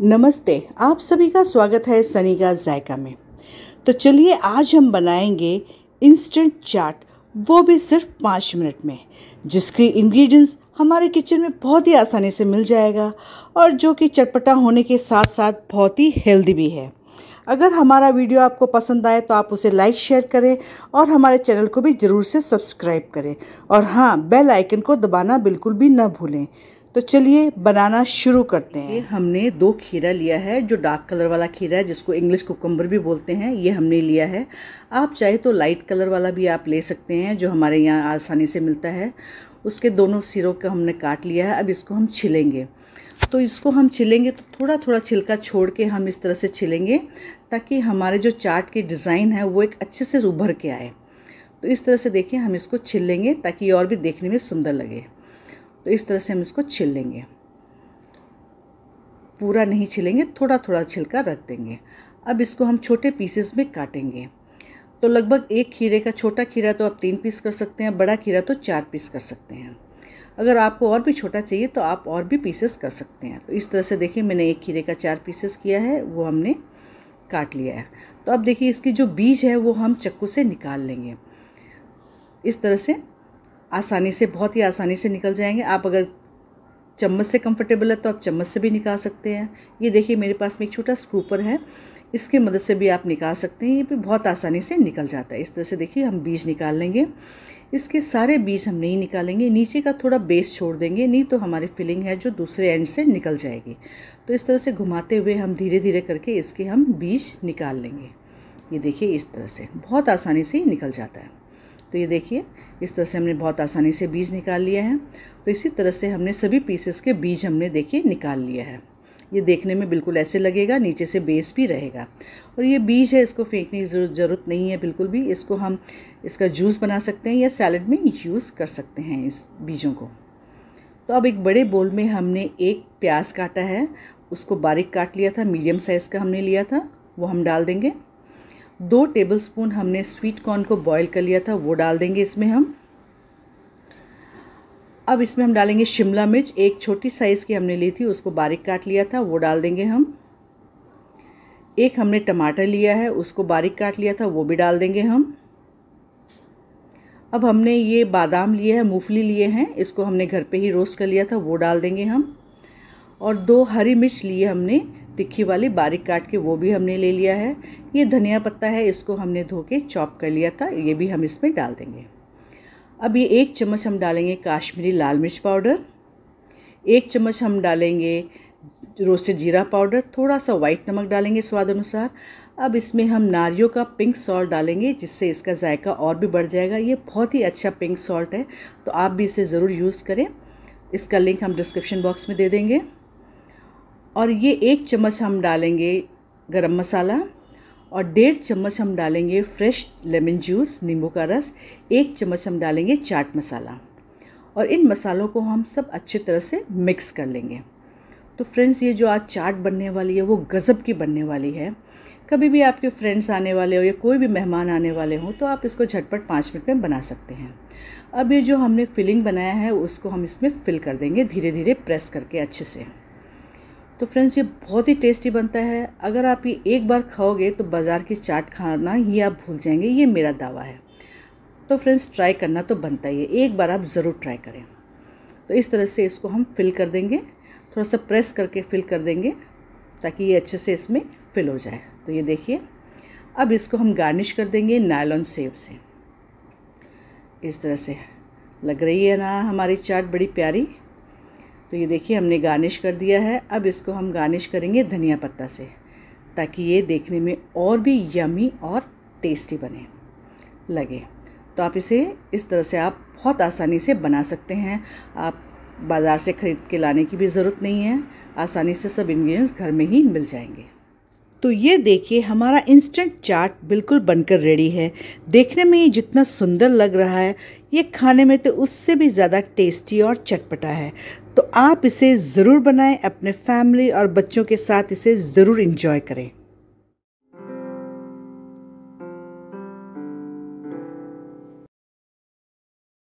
नमस्ते आप सभी का स्वागत है सनी का जायका में तो चलिए आज हम बनाएंगे इंस्टेंट चाट वो भी सिर्फ पाँच मिनट में जिसकी इंग्रेडिएंट्स हमारे किचन में बहुत ही आसानी से मिल जाएगा और जो कि चटपटा होने के साथ साथ बहुत ही हेल्दी भी है अगर हमारा वीडियो आपको पसंद आए तो आप उसे लाइक शेयर करें और हमारे चैनल को भी ज़रूर से सब्सक्राइब करें और हाँ बेल आइकन को दबाना बिल्कुल भी ना भूलें तो चलिए बनाना शुरू करते हैं हमने दो खीरा लिया है जो डार्क कलर वाला खीरा है जिसको इंग्लिश कोकम्बर भी बोलते हैं ये हमने लिया है आप चाहे तो लाइट कलर वाला भी आप ले सकते हैं जो हमारे यहाँ आसानी से मिलता है उसके दोनों सिरों का हमने काट लिया है अब इसको हम छिलेंगे तो इसको हम छिलेंगे तो थोड़ा थोड़ा छिलका छोड़ के हम इस तरह से छिलेंगे ताकि हमारे जो चाट के डिज़ाइन है वो एक अच्छे से उभर के आए तो इस तरह से देखिए हम इसको छिल लेंगे ताकि और भी देखने में सुंदर लगे तो इस तरह से हम इसको छिल लेंगे पूरा नहीं छिलेंगे थोड़ा थोड़ा छिलका रख देंगे अब इसको हम छोटे पीसेस में काटेंगे तो लगभग एक खीरे का छोटा खीरा तो आप तीन पीस कर सकते हैं बड़ा खीरा तो चार पीस कर सकते हैं अगर आपको और भी छोटा चाहिए तो आप और भी पीसेस कर सकते हैं तो इस तरह से देखिए मैंने एक खीरे का चार पीसेस किया है वो हमने काट लिया है तो अब देखिए इसकी जो बीज है वो हम चक्कू से निकाल लेंगे इस तरह से आसानी से बहुत ही आसानी से निकल जाएंगे आप अगर चम्मच से कंफर्टेबल है तो आप चम्मच से भी निकाल सकते हैं ये देखिए मेरे पास में एक छोटा स्कूपर है इसकी मदद से भी आप निकाल सकते हैं ये भी बहुत आसानी से निकल जाता है इस तरह से देखिए हम बीज निकाल लेंगे इसके सारे बीज हम नहीं निकालेंगे नीचे का थोड़ा बेस छोड़ देंगे नहीं तो हमारी फिलिंग है जो दूसरे एंड से निकल जाएगी तो इस तरह से घुमाते हुए हम धीरे धीरे करके इसके हम बीज निकाल लेंगे ये देखिए इस तरह से बहुत आसानी से ही निकल जाता है तो ये देखिए इस तरह से हमने बहुत आसानी से बीज निकाल लिया है तो इसी तरह से हमने सभी पीसेस के बीज हमने देखिए निकाल लिया है ये देखने में बिल्कुल ऐसे लगेगा नीचे से बेस भी रहेगा और ये बीज है इसको फेंकने की ज़रूरत नहीं है बिल्कुल भी इसको हम इसका जूस बना सकते हैं या सैलड में यूज़ कर सकते हैं इस बीजों को तो अब एक बड़े बोल में हमने एक प्याज काटा है उसको बारीक काट लिया था मीडियम साइज़ का हमने लिया था वो हम डाल देंगे दो टेबलस्पून हमने स्वीट कॉर्न को बॉईल कर लिया था वो डाल देंगे इसमें हम अब इसमें हम डालेंगे शिमला मिर्च एक छोटी साइज़ की हमने ली थी उसको बारीक काट लिया था वो डाल देंगे हम एक हमने टमाटर लिया है उसको बारीक काट लिया था वो भी डाल देंगे हम अब हमने ये बादाम लिए हैं मूंगफली लिए हैं इसको हमने घर पे ही रोस्ट कर लिया था वो डाल देंगे हम और दो हरी मिर्च लिए हमने तिखी वाली बारीक काट के वो भी हमने ले लिया है ये धनिया पत्ता है इसको हमने धो के चॉप कर लिया था ये भी हम इसमें डाल देंगे अब ये एक चम्मच हम डालेंगे काश्मीरी लाल मिर्च पाउडर एक चम्मच हम डालेंगे रोस्टेड जीरा पाउडर थोड़ा सा वाइट नमक डालेंगे स्वाद अनुसार अब इसमें हम नारियों का पिंक सॉल्ट डालेंगे जिससे इसका जायका और भी बढ़ जाएगा ये बहुत ही अच्छा पिंक सॉल्ट है तो आप भी इसे ज़रूर यूज़ करें इसका लिंक हम डिस्क्रिप्शन बॉक्स में दे देंगे और ये एक चम्मच हम डालेंगे गरम मसाला और डेढ़ चम्मच हम डालेंगे फ्रेश लेमन जूस नींबू का रस एक चम्मच हम डालेंगे चाट मसाला और इन मसालों को हम सब अच्छे तरह से मिक्स कर लेंगे तो फ्रेंड्स ये जो आज चाट बनने वाली है वो गज़ब की बनने वाली है कभी भी आपके फ्रेंड्स आने वाले हो या कोई भी मेहमान आने वाले हों तो आप इसको झटपट पाँच मिनट में बना सकते हैं अब ये जो हमने फिलिंग बनाया है उसको हम इसमें फिल कर देंगे धीरे धीरे प्रेस करके अच्छे से तो फ्रेंड्स ये बहुत ही टेस्टी बनता है अगर आप ये एक बार खाओगे तो बाज़ार की चाट खाना ही आप भूल जाएंगे ये मेरा दावा है तो फ्रेंड्स ट्राई करना तो बनता ही है एक बार आप ज़रूर ट्राई करें तो इस तरह से इसको हम फिल कर देंगे थोड़ा सा प्रेस करके फिल कर देंगे ताकि ये अच्छे से इसमें फिल हो जाए तो ये देखिए अब इसको हम गार्निश कर देंगे नायलॉन सेव से इस तरह से लग रही है ना हमारी चाट बड़ी प्यारी तो ये देखिए हमने गार्निश कर दिया है अब इसको हम गार्निश करेंगे धनिया पत्ता से ताकि ये देखने में और भी यमी और टेस्टी बने लगे तो आप इसे इस तरह से आप बहुत आसानी से बना सकते हैं आप बाज़ार से ख़रीद के लाने की भी ज़रूरत नहीं है आसानी से सब इंग्रेडिएंट्स घर में ही मिल जाएंगे तो ये देखिए हमारा इंस्टेंट चाट बिल्कुल बनकर रेडी है देखने में ये जितना सुंदर लग रहा है ये खाने में तो उससे भी ज़्यादा टेस्टी और चटपटा है तो आप इसे ज़रूर बनाएं अपने फैमिली और बच्चों के साथ इसे ज़रूर इन्जॉय करें